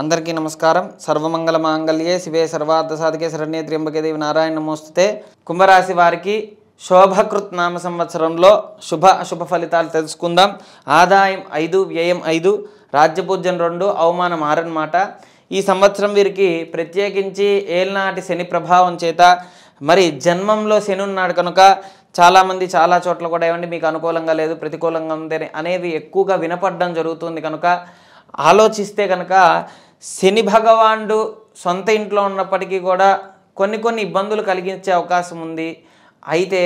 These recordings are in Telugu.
అందరికీ నమస్కారం సర్వమంగళ మాంగళ్యే శివే సర్వార్థ సాధికే శరణ్యే త్ర్యంబకే దేవి నారాయణ నమోస్తుతే కుంభరాశి వారికి శోభకృత్ నామ సంవత్సరంలో శుభ అశుభ ఫలితాలు తెలుసుకుందాం ఆదాయం ఐదు వ్యయం ఐదు రాజ్యపూజ్యం రెండు అవమానం ఆరన్నమాట ఈ సంవత్సరం వీరికి ప్రత్యేకించి ఏల్నాటి శని ప్రభావం చేత మరి జన్మంలో శని ఉన్నాడు కనుక చాలామంది చాలా చోట్ల కూడా ఏమండి మీకు అనుకూలంగా లేదు ప్రతికూలంగా ఉంది అనేది ఎక్కువగా వినపడడం జరుగుతుంది కనుక ఆలోచిస్తే కనుక శని భగవానుడు సొంత ఇంట్లో ఉన్నప్పటికీ కూడా కొన్ని కొన్ని ఇబ్బందులు కలిగించే అవకాశం ఉంది అయితే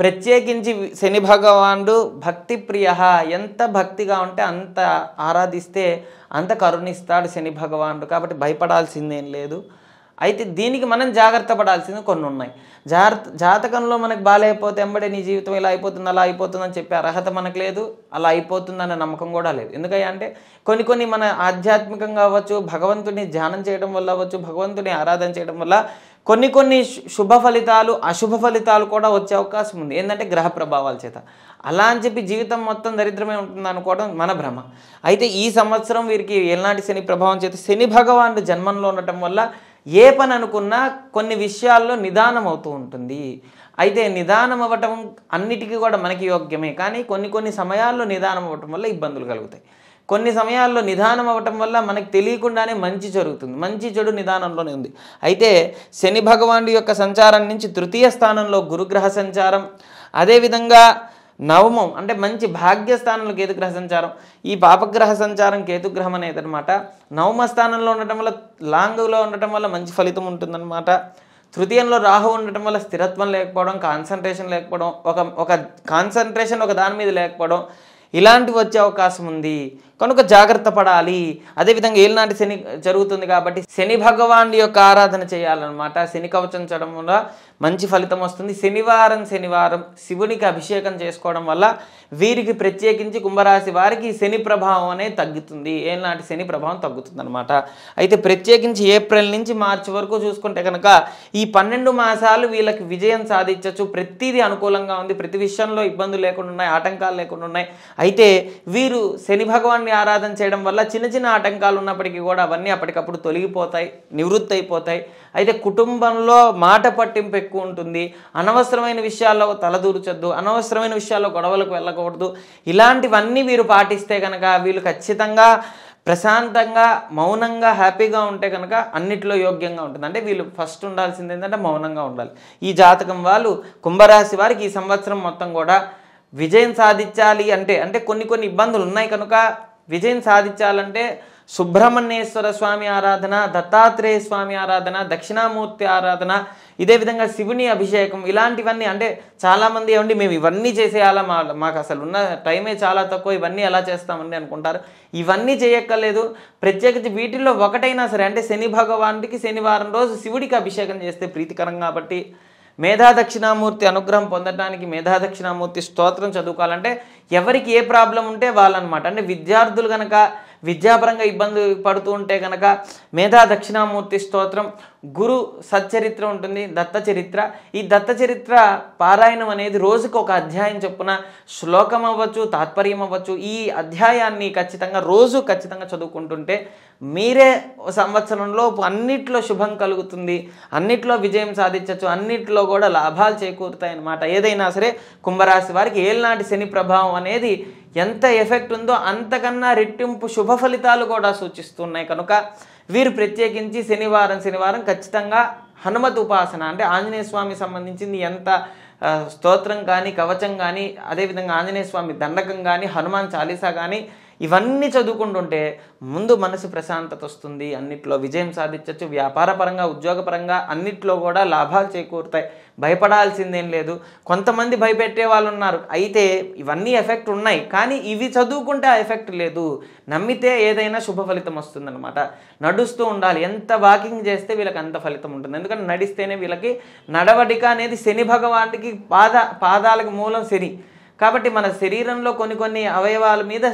ప్రత్యేకించి శని భగవానుడు భక్తి ప్రియ ఎంత భక్తిగా ఉంటే అంత ఆరాధిస్తే అంత కరుణిస్తాడు శని భగవానుడు కాబట్టి భయపడాల్సిందేం లేదు అయితే దీనికి మనం జాగ్రత్త పడాల్సింది కొన్ని ఉన్నాయి జాగ్రత్త జాతకంలో మనకు బాగాలేకపోతే ఎంబడే నీ జీవితం ఇలా అయిపోతుంది అలా అయిపోతుందని చెప్పే అర్హత మనకు లేదు అలా అయిపోతుందనే నమ్మకం కూడా లేదు ఎందుకంటే కొన్ని కొన్ని మన ఆధ్యాత్మికంగా అవ్వచ్చు భగవంతుని ధ్యానం చేయడం వల్ల అవ్వచ్చు భగవంతుని ఆరాధన చేయడం వల్ల కొన్ని కొన్ని శుభ ఫలితాలు అశుభ ఫలితాలు కూడా వచ్చే అవకాశం ఉంది ఏంటంటే గ్రహ ప్రభావాల చేత అలా అని చెప్పి జీవితం మొత్తం దరిద్రమే ఉంటుంది అనుకోవడం మన భ్రమ అయితే ఈ సంవత్సరం వీరికి ఎలాంటి శని ప్రభావం చేత శని భగవానుడు జన్మంలో ఉండటం వల్ల ఏ పని అనుకున్నా కొన్ని విషయాల్లో నిదానం అవుతూ ఉంటుంది అయితే నిదానం అవ్వటం అన్నిటికీ కూడా మనకి యోగ్యమే కానీ కొన్ని కొన్ని సమయాల్లో నిదానం అవ్వటం వల్ల ఇబ్బందులు కలుగుతాయి కొన్ని సమయాల్లో నిదానం అవ్వటం వల్ల మనకు తెలియకుండానే మంచి జరుగుతుంది మంచి చెడు నిదానంలోనే ఉంది అయితే శని భగవానుడి యొక్క సంచారం నుంచి తృతీయ స్థానంలో గురుగ్రహ సంచారం అదేవిధంగా నవమం అంటే మంచి భాగ్యస్థానంలో కేతుగ్రహ సంచారం ఈ పాపగ్రహ సంచారం కేతుగ్రహం అనమాట నవమ స్థానంలో ఉండటం వల్ల లాంగ్లో ఉండటం వల్ల మంచి ఫలితం ఉంటుందన్నమాట తృతీయంలో రాహు ఉండటం వల్ల స్థిరత్వం లేకపోవడం కాన్సన్ట్రేషన్ లేకపోవడం ఒక ఒక కాన్సన్ట్రేషన్ ఒక దాని మీద లేకపోవడం ఇలాంటివి వచ్చే అవకాశం ఉంది కనుక జాగ్రత్త పడాలి అదేవిధంగా ఏలినాటి శని జరుగుతుంది కాబట్టి శని భగవాన్ యొక్క ఆరాధన చేయాలన్నమాట శని కవచం చడం వల్ల మంచి ఫలితం వస్తుంది శనివారం శనివారం శివునికి అభిషేకం చేసుకోవడం వల్ల వీరికి ప్రత్యేకించి కుంభరాశి వారికి శని ప్రభావం అనేది తగ్గుతుంది ఏనాటి శని ప్రభావం అనమాట అయితే ప్రత్యేకించి ఏప్రిల్ నుంచి మార్చి వరకు చూసుకుంటే కనుక ఈ పన్నెండు మాసాలు వీళ్ళకి విజయం సాధించవచ్చు ప్రతిదీ అనుకూలంగా ఉంది ప్రతి విషయంలో ఇబ్బందులు లేకుండా ఉన్నాయి ఆటంకాలు లేకుండా ఉన్నాయి అయితే వీరు శని భగవాన్ని స్వామి ఆరాధన చేయడం వల్ల చిన్న చిన్న ఆటంకాలు ఉన్నప్పటికీ కూడా అవన్నీ అప్పటికప్పుడు తొలగిపోతాయి నివృత్తి అయిపోతాయి అయితే కుటుంబంలో మాట పట్టింపు ఎక్కువ ఉంటుంది అనవసరమైన విషయాల్లో తలదూర్చొద్దు అనవసరమైన విషయాల్లో గొడవలకు వెళ్ళకూడదు ఇలాంటివన్నీ వీరు పాటిస్తే కనుక వీళ్ళు ఖచ్చితంగా ప్రశాంతంగా మౌనంగా హ్యాపీగా ఉంటే కనుక అన్నిట్లో యోగ్యంగా ఉంటుంది అంటే వీళ్ళు ఫస్ట్ ఉండాల్సింది ఏంటంటే మౌనంగా ఉండాలి ఈ జాతకం వాళ్ళు కుంభరాశి వారికి ఈ సంవత్సరం మొత్తం కూడా విజయం సాధించాలి అంటే అంటే కొన్ని కొన్ని ఇబ్బందులు ఉన్నాయి కనుక విజయం సాధించాలంటే సుబ్రహ్మణ్యేశ్వర స్వామి ఆరాధన దత్తాత్రేయ స్వామి ఆరాధన దక్షిణామూర్తి ఆరాధన ఇదే విధంగా శివుని అభిషేకం ఇలాంటివన్నీ అంటే చాలామంది ఏమండి మేము ఇవన్నీ చేసేయాలా మా మాకు అసలు ఉన్న టైమే చాలా తక్కువ ఇవన్నీ ఎలా చేస్తామండి అనుకుంటారు ఇవన్నీ చేయక్కర్లేదు ప్రత్యేకించి వీటిల్లో ఒకటైనా సరే అంటే శని భగవానుడికి శనివారం రోజు శివుడికి అభిషేకం చేస్తే ప్రీతికరం కాబట్టి మేధా దక్షిణామూర్తి అనుగ్రహం పొందడానికి మేధా దక్షిణామూర్తి స్తోత్రం చదువుకోవాలంటే ఎవరికి ఏ ప్రాబ్లం ఉంటే వాళ్ళనమాట అంటే విద్యార్థులు కనుక విద్యాపరంగా ఇబ్బంది పడుతూ ఉంటే కనుక మేధా దక్షిణామూర్తి స్తోత్రం గురు సచ్చరిత్ర ఉంటుంది దత్త చరిత్ర ఈ దత్త చరిత్ర పారాయణం అనేది రోజుకు ఒక అధ్యాయం చొప్పున శ్లోకం అవ్వచ్చు తాత్పర్యం అవ్వచ్చు ఈ అధ్యాయాన్ని ఖచ్చితంగా రోజు ఖచ్చితంగా చదువుకుంటుంటే మీరే సంవత్సరంలో అన్నిట్లో శుభం కలుగుతుంది అన్నిట్లో విజయం సాధించవచ్చు అన్నిట్లో కూడా లాభాలు చేకూరుతాయన్నమాట ఏదైనా సరే కుంభరాశి వారికి ఏళ్ళనాటి శని ప్రభావం అనేది ఎంత ఎఫెక్ట్ ఉందో అంతకన్నా రెట్టింపు శుభ ఫలితాలు కూడా సూచిస్తున్నాయి కనుక వీరు ప్రత్యేకించి శనివారం శనివారం ఖచ్చితంగా హనుమత్ ఉపాసన అంటే ఆంజనేయ స్వామి సంబంధించింది ఎంత స్తోత్రం కానీ కవచం కానీ అదేవిధంగా ఆంజనేయ స్వామి దండకం కానీ హనుమాన్ చాలీసా కానీ ఇవన్నీ చదువుకుంటుంటే ముందు మనసు ప్రశాంతత వస్తుంది అన్నిట్లో విజయం సాధించవచ్చు వ్యాపారపరంగా ఉద్యోగపరంగా అన్నిట్లో కూడా లాభాలు చేకూరుతాయి భయపడాల్సిందేం లేదు కొంతమంది భయపెట్టే వాళ్ళు ఉన్నారు అయితే ఇవన్నీ ఎఫెక్ట్ ఉన్నాయి కానీ ఇవి చదువుకుంటే ఆ ఎఫెక్ట్ లేదు నమ్మితే ఏదైనా శుభ ఫలితం వస్తుందన్నమాట నడుస్తూ ఉండాలి ఎంత వాకింగ్ చేస్తే వీళ్ళకి అంత ఫలితం ఉంటుంది ఎందుకంటే నడిస్తేనే వీళ్ళకి నడవడిక అనేది శని భగవానికి పాద పాదాలకు మూలం శని కాబట్టి మన శరీరంలో కొన్ని కొన్ని అవయవాల మీద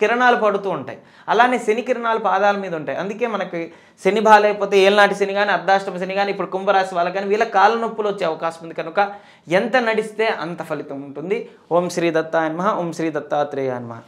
కిరణాలు పడుతూ ఉంటాయి అలానే శని కిరణాలు పాదాల మీద ఉంటాయి అందుకే మనకి శని బాగాలేకపోతే ఏళ్ళనాటి శని కానీ అర్ధాష్టమ శని కానీ ఇప్పుడు కుంభరాశి వాళ్ళకి కానీ వీళ్ళ కాళ్ళ నొప్పులు వచ్చే అవకాశం ఉంది కనుక ఎంత నడిస్తే అంత ఫలితం ఉంటుంది ఓం శ్రీ దత్తాయన్మహ ఓం శ్రీ దత్తాత్రేయాన్మహ